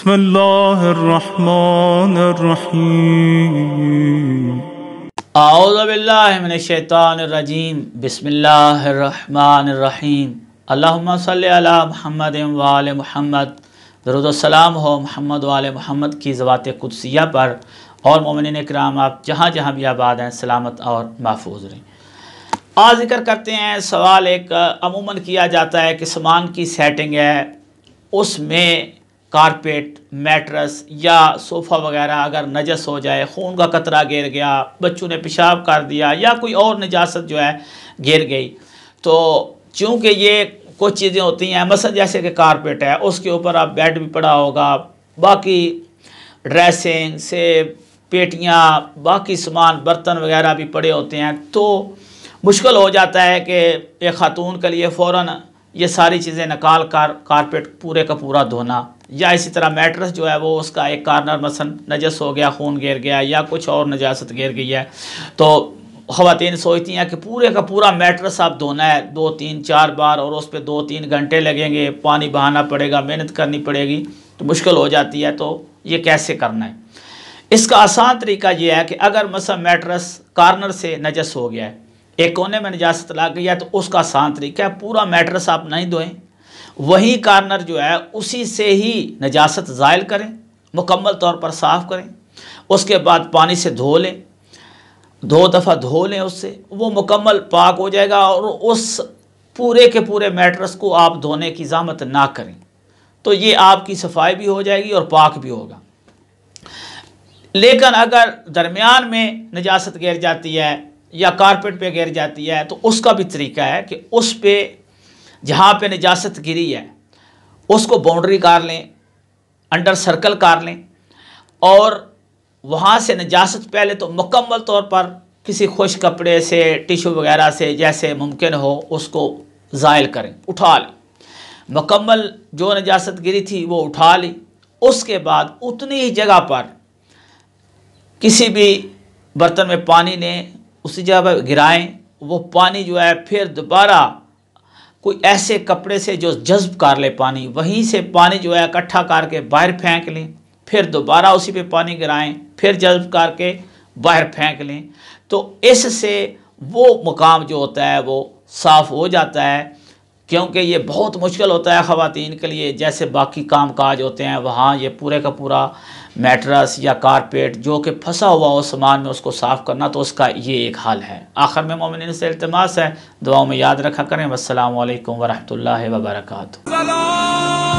بسم الله الرحمن الرحيم أعوذ بالله من الشيطان الرجيم بسم الله الرحمن الرحيم اللهم صل على محمد वाल محمد दरुद सलाम हो मोहम्मद वाल मोहम्मद की ज़वात कुदसिया पर और ममिन कराम आप जहाँ जहाँ भी आबाद हैं सलामत और महफूज रहें आज जिक्र करते हैं सवाल एक अमूमन किया जाता है कि सामान की सेटिंग है उसमें कारपेट मैट्रस या सोफ़ा वगैरह अगर नजस हो जाए खून का कतरा गिर गया बच्चों ने पेशाब कर दिया या कोई और निजात जो है गिर गई तो चूँकि ये कुछ चीज़ें होती हैं मसल जैसे कि कारपेट है उसके ऊपर आप बेड भी पड़ा होगा बाकी ड्रेसिंग से पेटियाँ बाकी सामान बर्तन वगैरह भी पड़े होते हैं तो मुश्किल हो जाता है कि एक ख़ातून के लिए फ़ौर ये सारी चीज़ें निकाल कर कारपेट पूरे का पूरा धोना या इसी तरह मैट्रस जो है वो उसका एक कार्नर मसन नजस हो गया खून गिर गया या कुछ और नजास्त गिर गई है तो ख़वान सोचती हैं कि पूरे का पूरा मैट्रस आप धोना है दो तीन चार बार और उस पर दो तीन घंटे लगेंगे पानी बहाना पड़ेगा मेहनत करनी पड़ेगी तो मुश्किल हो जाती है तो ये कैसे करना है इसका आसान तरीका ये है कि अगर मसा मैट्रस कार्नर से नजस हो गया है एक कोने में नजास्त ला गया तो उसका आसान तरीका है पूरा मैट्रस आप नहीं धोएं वही कार्नर जो है उसी से ही निजात ज़ायल करें मुकम्मल तौर पर साफ़ करें उसके बाद पानी से धो लें दो दफ़ा धो लें उससे वो मुकम्मल पाक हो जाएगा और उस पूरे के पूरे मैट्रस को आप धोने की ज़ामत ना करें तो ये आपकी सफाई भी हो जाएगी और पाक भी होगा लेकिन अगर दरमियान में निजात गिर जाती है या कारपेट पे गिर जाती है तो उसका भी तरीका है कि उस पे जहाँ पे निजात गिरी है उसको बाउंड्री कार लें अंडर सर्कल कार लें और वहाँ से निजात पहले तो मुकम्मल तौर पर किसी खुश कपड़े से टिशू वगैरह से जैसे मुमकिन हो उसको ज़ायल करें उठा लें मुकम्मल जो निजात गिरी थी वो उठा ली उसके बाद उतनी ही जगह पर किसी भी बर्तन में पानी ने उसे जब गिराएं वो पानी जो है फिर दोबारा कोई ऐसे कपड़े से जो जज्ब कर ले पानी वहीं से पानी जो है इकट्ठा करके बाहर फेंक लें फिर दोबारा उसी पे पानी गिराएं फिर जज्ब करके बाहर फेंक लें तो इससे वो मुकाम जो होता है वो साफ़ हो जाता है क्योंकि ये बहुत मुश्किल होता है ख़वान के लिए जैसे बाकी काम काज होते हैं वहाँ ये पूरे का पूरा मेट्रस या कारपेट जो कि फंसा हुआ हो सामान में उसको साफ़ करना तो उसका ये एक हाल है आखिर में मोमिन से अल्तमास है दुआओं में याद रखा करें वालकम वरहमल वर्का